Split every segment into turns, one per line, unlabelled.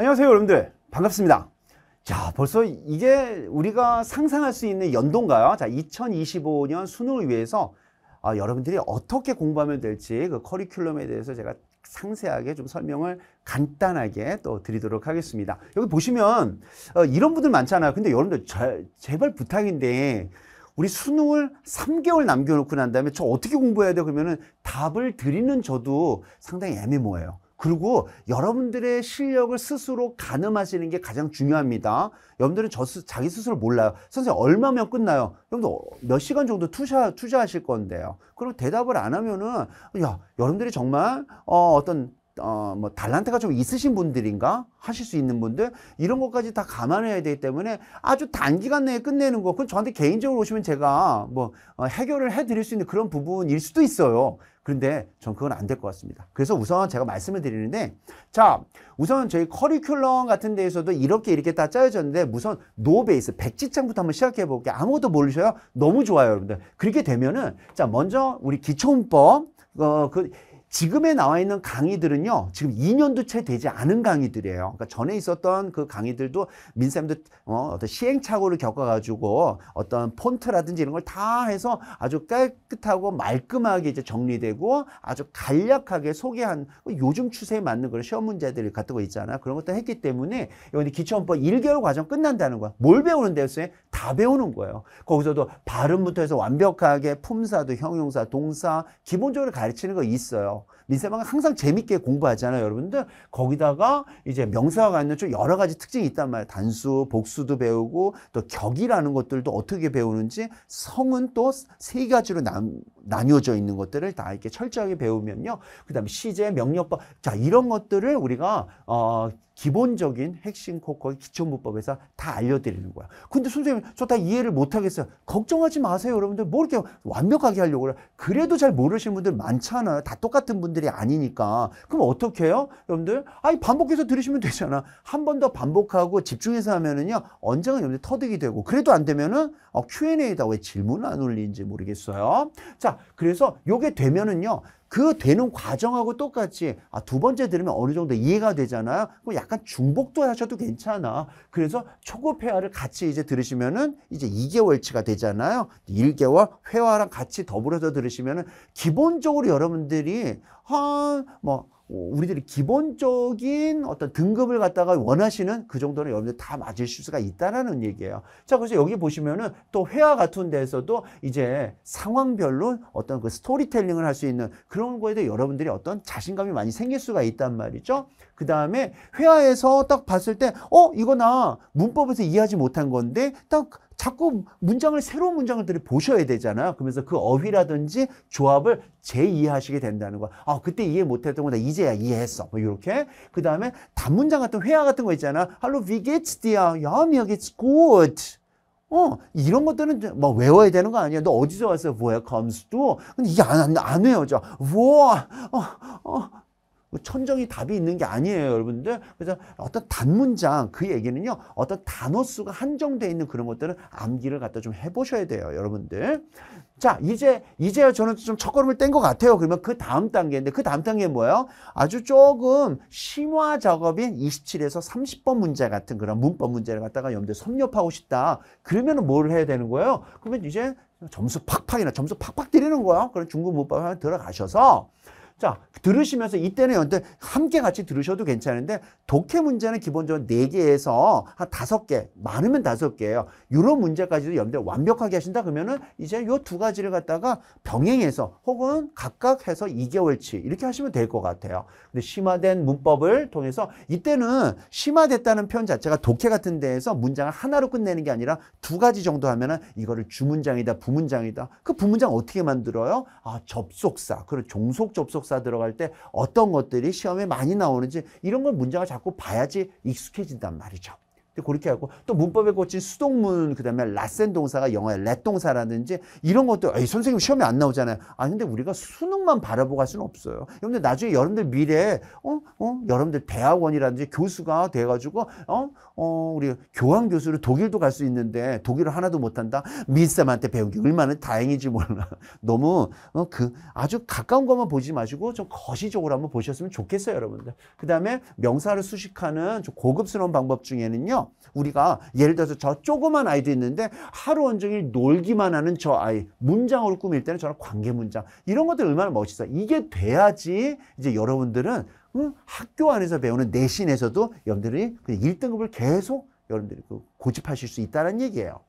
안녕하세요 여러분들 반갑습니다 자 벌써 이게 우리가 상상할 수 있는 연동가요자 2025년 수능을 위해서 아, 여러분들이 어떻게 공부하면 될지 그 커리큘럼에 대해서 제가 상세하게 좀 설명을 간단하게 또 드리도록 하겠습니다 여기 보시면 어, 이런 분들 많잖아요 근데 여러분들 제, 제발 부탁인데 우리 수능을 3개월 남겨놓고 난 다음에 저 어떻게 공부해야 돼 그러면은 답을 드리는 저도 상당히 애매모호해요 그리고 여러분들의 실력을 스스로 가늠하시는 게 가장 중요합니다. 여러분들은 저 스, 자기 스스로 몰라요. 선생님 얼마면 끝나요? 여러분들 몇 시간 정도 투자 투자하실 건데요. 그럼 대답을 안 하면은 야 여러분들이 정말 어, 어떤 어, 뭐 달란트가 좀 있으신 분들인가 하실 수 있는 분들 이런 것까지 다 감안해야 되기 때문에 아주 단기간 내에 끝내는 거 그건 저한테 개인적으로 오시면 제가 뭐 어, 해결을 해드릴 수 있는 그런 부분일 수도 있어요. 그런데 전 그건 안 될 것 같습니다. 그래서 우선 제가 말씀을 드리는데 자 우선 저희 커리큘럼 같은 데에서도 이렇게 이렇게 다 짜여졌는데 우선 노베이스 백지창부터 한번 시작해 볼게요. 아무것도 모르셔요? 너무 좋아요 여러분들. 그렇게 되면은 자 먼저 우리 기초음법 어, 그 지금에 나와 있는 강의들은요, 지금 2년도 채 되지 않은 강의들이에요. 그러니까 전에 있었던 그 강의들도 민쌤도 어, 어떤 시행착오를 겪어가지고 어떤 폰트라든지 이런 걸 다 해서 아주 깨끗하고 말끔하게 이제 정리되고 아주 간략하게 소개한 그 요즘 추세에 맞는 그런 시험 문제들 같은 거 있잖아. 그런 것도 했기 때문에 이번에 기초헌법 1개월 과정 끝난다는 거야. 뭘 배우는데요, 선생님? 다 배우는 거예요. 거기서도 발음부터 해서 완벽하게 품사도 형용사, 동사, 기본적으로 가르치는 거 있어요. well 민세방은 항상 재밌게 공부하잖아요, 여러분들. 거기다가 이제 명사가 있는좀 여러 가지 특징이 있단 말이에요. 단수, 복수도 배우고 또 격이라는 것들도 어떻게 배우는지 성은 또 세 가지로 남, 나뉘어져 있는 것들을 다 이렇게 철저하게 배우면요. 그다음에 시제, 명령법. 자, 이런 것들을 우리가 어 기본적인 핵심 코커 의 기초문법에서 다 알려드리는 거야. 근데 선생님 저 다 이해를 못하겠어요. 걱정하지 마세요 여러분들. 뭐 이렇게 완벽하게 하려고 그래. 그래도 잘 모르시는 분들 많잖아요. 다 똑같은 분들 사람들이 아니니까. 그럼 어떻게 해요? 여러분들? 아니, 반복해서 들으시면 되잖아. 한 번 더 반복하고 집중해서 하면은요, 언젠가 여러분들 터득이 되고, 그래도 안 되면은, 어, Q&A다. 왜 질문 안 올리는지 모르겠어요. 자, 그래서 요게 되면은요, 그 되는 과정하고 똑같이 아, 두 번째 들으면 어느 정도 이해가 되잖아요. 그럼 약간 중복도 하셔도 괜찮아. 그래서 초급 회화를 같이 이제 들으시면은 이제 2개월치가 되잖아요. 1개월 회화랑 같이 더불어서 들으시면은 기본적으로 여러분들이 한뭐 어, 우리들이 기본적인 어떤 등급을 갖다가 원하시는 그 정도는 여러분들 다 맞을 수가 있다라는 얘기예요. 자, 그래서 여기 보시면은 또 회화 같은 데에서도 이제 상황별로 어떤 그 스토리텔링을 할 수 있는 그런 거에 대해 여러분들이 어떤 자신감이 많이 생길 수가 있단 말이죠. 그 다음에 회화에서 딱 봤을 때, 어, 이거 나 문법에서 이해하지 못한 건데, 딱 자꾸 문장을 새로운 문장을 들이 보셔야 되잖아요. 그러면서 그 어휘라든지 조합을 재이해하시게 된다는 거야. 아 그때 이해 못했던 거다 이제야 이해했어. 뭐 이렇게 그 다음에 단문장 같은 회화 같은 거 있잖아. Hallo, wie geht's dir? Ja, mir g e t s gut. 어, 이런 것들은 뭐 외워야 되는 거 아니야. 너 어디서 왔어? Where comes to? 근데 이게 안, 안, 안 외워져. 와. 어, 어, 뭐 천정이 답이 있는 게 아니에요, 여러분들. 그래서 어떤 단문장 그 얘기는요, 어떤 단어 수가 한정돼 있는 그런 것들은 암기를 갖다 좀 해보셔야 돼요, 여러분들. 자, 이제 이제야 저는 좀 첫걸음을 뗀 것 같아요. 그러면 그 다음 단계인데 그 다음 단계 는 뭐예요? 아주 조금 심화 작업인 27에서 30번 문제 같은 그런 문법 문제를 갖다가 염두에 섭렵하고 싶다. 그러면뭘 해야 되는 거예요? 그러면 이제 점수 팍팍이나 점수 팍팍 드리는 거예요. 그런 중급 문법에 들어가셔서. 자, 들으시면서 이때는 여러 함께 같이 들으셔도 괜찮은데 독해 문제는 기본적으로 4개에서 한 5개, 많으면 5개예요. 이런 문제까지도 여러분 완벽하게 하신다 그러면은 이제 요 두 가지를 갖다가 병행해서 혹은 각각 해서 2개월치 이렇게 하시면 될 것 같아요. 근데 심화된 문법을 통해서 이때는 심화됐다는 표현 자체가 독해 같은 데에서 문장을 하나로 끝내는 게 아니라 두 가지 정도 하면은 이거를 주문장이다, 부문장이다. 그 부문장 어떻게 만들어요? 아, 접속사. 그리고 종속 접속사 역사 들어갈 때 어떤 것들이 시험에 많이 나오는지 이런 걸 문제가 자꾸 봐야지 익숙해진단 말이죠. 근데 그렇게 하고 또 문법에 고친 수동문 그다음에 라센 동사가 영어의 렛 동사라든지 이런 것도 에이 선생님 시험에 안 나오잖아요. 아 근데 우리가 수능만 바라보고 갈 수는 없어요. 여러분들 나중에 여러분들 미래에 어? 어? 여러분들 대학원이라든지 교수가 돼 가지고 어? 어 우리 교환 교수로 독일도 갈 수 있는데 독일을 하나도 못 한다. 민쌤한테 배운 게 얼마나 다행인지 몰라. 너무 어? 그 아주 가까운 것만 보지 마시고 좀 거시적으로 한번 보셨으면 좋겠어요, 여러분들. 그다음에 명사를 수식하는 좀 고급스러운 방법 중에는요. 거는요. 우리가 예를 들어서 저 조그만 아이도 있는데 하루 온종일 놀기만 하는 저 아이 문장으로 꾸밀 때는 저는 관계 문장 이런 것들 얼마나 멋있어. 이게 돼야지 이제 여러분들은 응? 학교 안에서 배우는 내신에서도 여러분들이 그 1등급을 계속 여러분들이 그 고집하실 수 있다는 얘기예요.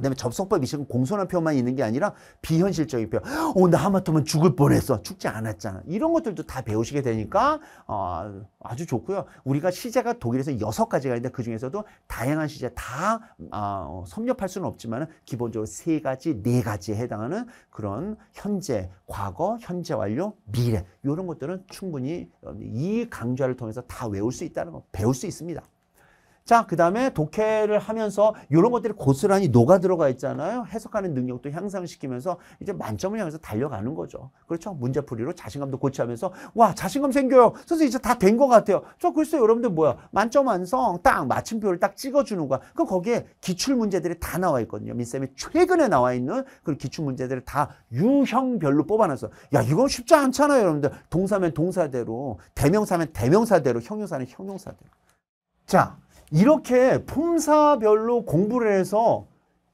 그다음에 접속법 이식은 공손한 표현만 있는 게 아니라 비현실적인 표현. 어, 나 하마터면 죽을 뻔했어. 죽지 않았잖아. 이런 것들도 다 배우시게 되니까 어, 아주 좋고요. 우리가 시제가 독일에서 여섯 가지가 있는데 그 중에서도 다양한 시제 다 아, 어, 섭렵할 수는 없지만 기본적으로 세 가지, 네 가지에 해당하는 그런 현재, 과거, 현재 완료, 미래 이런 것들은 충분히 이 강좌를 통해서 다 외울 수 있다는 거, 배울 수 있습니다. 자, 그 다음에 독해를 하면서 이런 것들이 고스란히 녹아 들어가 있잖아요. 해석하는 능력도 향상시키면서 이제 만점을 향해서 달려가는 거죠. 그렇죠? 문제풀이로 자신감도 고취하면서 와, 자신감 생겨요. 선생님 이제 다 된 것 같아요. 저 글쎄 여러분들 뭐야? 만점 완성 딱 마침표를 딱 찍어주는 거야. 그 거기에 기출 문제들이 다 나와 있거든요. 민쌤이 최근에 나와 있는 그 기출 문제들을 다 유형별로 뽑아놨어요. 야, 이건 쉽지 않잖아요, 여러분들. 동사면 동사대로, 대명사면 대명사대로, 형용사는 형용사대로. 자, 이렇게 품사별로 공부를 해서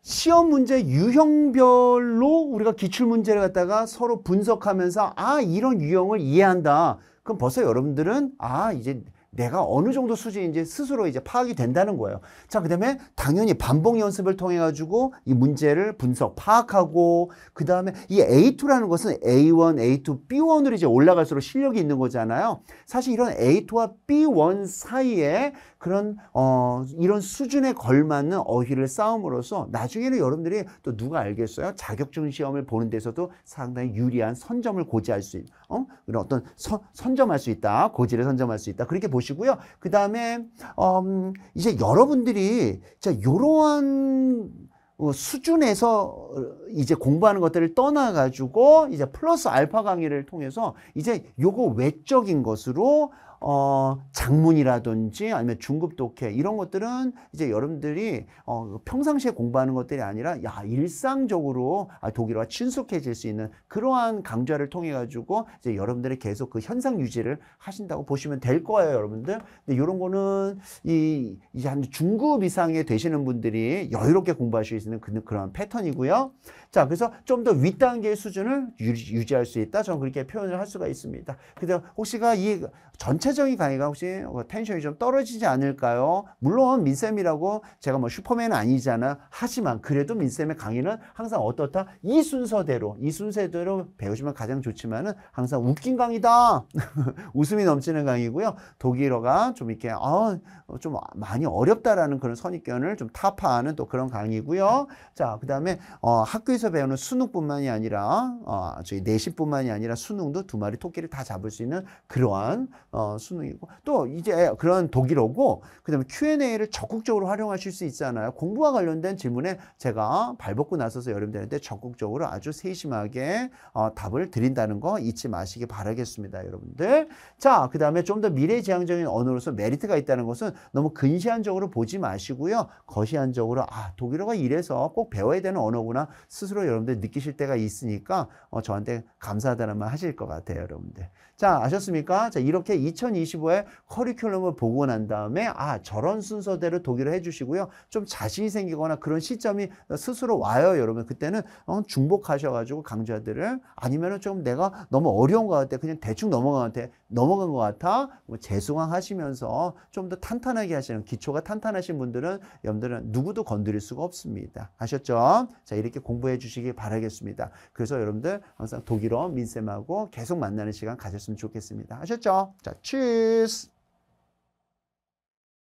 시험 문제 유형별로 우리가 기출 문제를 갖다가 서로 분석하면서 아 이런 유형을 이해한다. 그럼 벌써 여러분들은 아 이제 내가 어느 정도 수준인지 스스로 이제 파악이 된다는 거예요. 자, 그다음에 당연히 반복 연습을 통해 가지고 이 문제를 분석 파악하고 그다음에 이 A2라는 것은 A1, A2, B1으로 이제 올라갈수록 실력이 있는 거잖아요. 사실 이런 A2와 B1 사이에 그런 어 이런 수준에 걸맞는 어휘를 쌓음으로써 나중에는 여러분들이 또 누가 알겠어요? 자격증 시험을 보는 데서도 상당히 유리한 선점을 고지할 수 있는 어? 그런 어떤 선, 선점할 수 있다. 고지를 선점할 수 있다. 그렇게 보시고요. 그다음에 음 이제 여러분들이 자요런한 어, 수준에서 어, 이제 공부하는 것들을 떠나가지고 이제 플러스 알파 강의를 통해서 이제 요거 외적인 것으로 어 작문이라든지 아니면 중급 독해 이런 것들은 이제 여러분들이 어, 평상시에 공부하는 것들이 아니라 야 일상적으로 아, 독일어와 친숙해질 수 있는 그러한 강좌를 통해 가지고 이제 여러분들이 계속 그 현상 유지를 하신다고 보시면 될 거예요, 여러분들. 근데 이런 거는 이 이제 한 중급 이상에 되시는 분들이 여유롭게 공부할 수 있는 그, 그런 패턴이고요. 자, 그래서 좀 더 윗단계의 수준을 유지, 유지 할수 있다. 저는 그렇게 표현을 할 수가 있습니다. 근데 혹시가 이 전체적인 강의가 혹시 사 어, 텐션이 좀 떨어지지 않을까요? 물론 민쌤이라고 제가 뭐슈퍼맨 아니잖아. 하지만 그래도 민쌤의 강의는 항상 어떻다? 이 순서대로, 이 순서대로 배우시면 가장 좋지만은 항상 웃긴 강의다. 웃음이 넘치는 강의고요. 독일어가 좀 이렇게, 아, 어, 좀 많이 어렵다라는 그런 선입견을 좀 타파하는 또 그런 강의고요. 자, 그 다음에 어, 학교에서 배우는 수능뿐만이 아니라 어, 저희 내신뿐만이 아니라 수능도 두 마리 토끼를 다 잡을 수 있는 그러한 어, 수능이고 또 이제 그런 독일어고 그다음에 Q&A를 적극적으로 활용하실 수 있잖아요. 공부와 관련된 질문에 제가 발벗고 나서서 여러분들한테 적극적으로 아주 세심하게 어, 답을 드린다는 거 잊지 마시기 바라겠습니다, 여러분들. 자, 그다음에 좀 더 미래지향적인 언어로서 메리트가 있다는 것은 너무 근시안적으로 보지 마시고요. 거시안적으로 아, 독일어가 이래서 꼭 배워야 되는 언어구나 스스로 여러분들 느끼실 때가 있으니까 어, 저한테 감사하다는 말 하실 것 같아요, 여러분들. 자, 아셨습니까? 자, 이렇게 2025에 커리큘럼을 보고 난 다음에 아 저런 순서대로 독일어 해주시고요. 좀 자신이 생기거나 그런 시점이 스스로 와요. 여러분 그때는 어, 중복하셔가지고 강좌들을 아니면은 좀 내가 너무 어려운 것 같아 그냥 대충 넘어간 것 같아 넘어간 것 같아 뭐 재수강 하시면서 좀 더 탄탄하게 하시는 기초가 탄탄하신 분들은 여러분들은 누구도 건드릴 수가 없습니다. 아셨죠? 자 이렇게 공부해 주시기 바라겠습니다. 그래서 여러분들 항상 독일어 민쌤하고 계속 만나는 시간 가졌으면 좋겠습니다. 아셨죠? 자, 치즈!